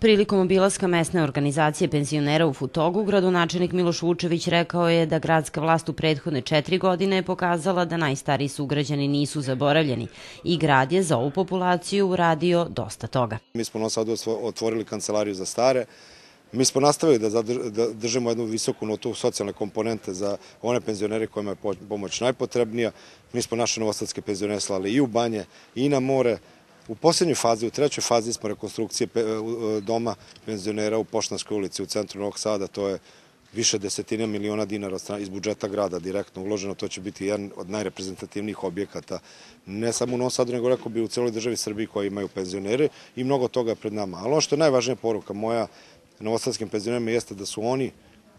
Prilikom obilaska mesne organizacije penzionera u Futogu, gradonačelnik Miloš Vučević rekao je da gradska vlast u prethodne četiri godine je pokazala da najstariji sugrađani nisu zaboravljeni i grad je za ovu populaciju uradio dosta toga. Mi smo na sadu otvorili kancelariju za stare, Mi smo nastavili da, da držimo jednu visoku notu socijalne komponente za one penzionere kojima je pomoć najpotrebnija. Mi smo naše novosadske penzionere slali i u banje i na more, U posljednjoj fazi, u trećoj fazi smo rekonstrukcije e, e, doma penzionera u Poštanskoj ulici u centru Novog Sada, to je više desetina miliona dinara iz budžeta grada direktno uloženo, to će biti jedan od najreprezentativnijih objekata, ne samo u Novom Sadu, nego rekao bi u celoj državi Srbiji koja imaju penzionere i mnogo toga je pred nama. Ali ono što je najvažnija poruka moja novosadskim penzionerima jeste da su oni,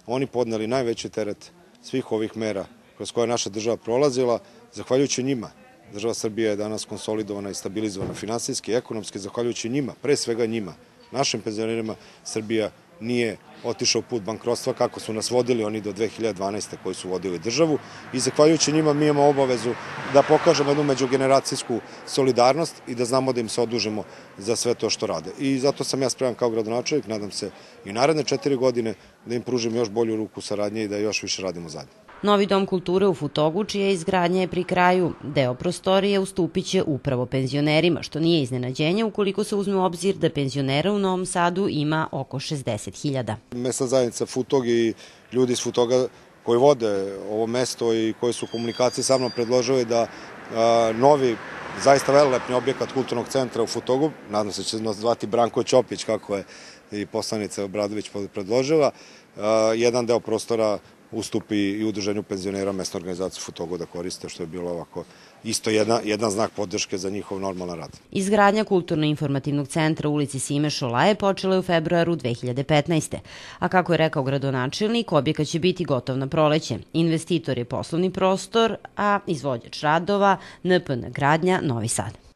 oni podneli najveći teret svih ovih mera kroz koje naša država prolazila, zahvaljujući njima Država Srbija je danas konsolidovana i stabilizovana finansijski i ekonomski, zahvaljujući njima, pre svega njima, našim penzionerima, Srbija nije otišao put bankrotstva kako su nas vodili oni do 2012. koji su vodili državu i zahvaljujući njima mi imamo obavezu da pokažemo jednu međugeneracijsku solidarnost i da znamo da im se odužemo za sve to što rade. I zato sam ja spreman kao gradonačovjek, nadam se i naredne četiri godine da im pružim još bolju ruku saradnje i da još više radimo zadnje. Novi dom kulture u Futogu, čija izgradnja je pri kraju, deo prostorije ustupit će upravo penzionerima, što nije iznenađenje ukoliko se uzme u obzir da penzionera u Novom Sadu ima oko 60.000. Mesta zajednica Futog i ljudi iz Futoga koji vode ovo mesto i koji su u komunikaciji sa mnom predložili da a, novi zaista velelepni objekat kulturnog centra u Futogu, nadam se da će se zvati Branko Ćopić kako je i poslanica Obradović predložila, jedan deo prostora ustupi i udruženju penzionera mesta organizacije Futogo da koriste, što je bilo ovako isto jedna, jedan znak podrške za njihov normalan rad. Izgradnja Kulturno-informativnog centra u ulici Sime počela je počela u februaru 2015. A kako je rekao gradonačelnik, objekat će biti gotov na proleće. Investitor je poslovni prostor, a izvođač radova NPN Gradnja Novi Sad.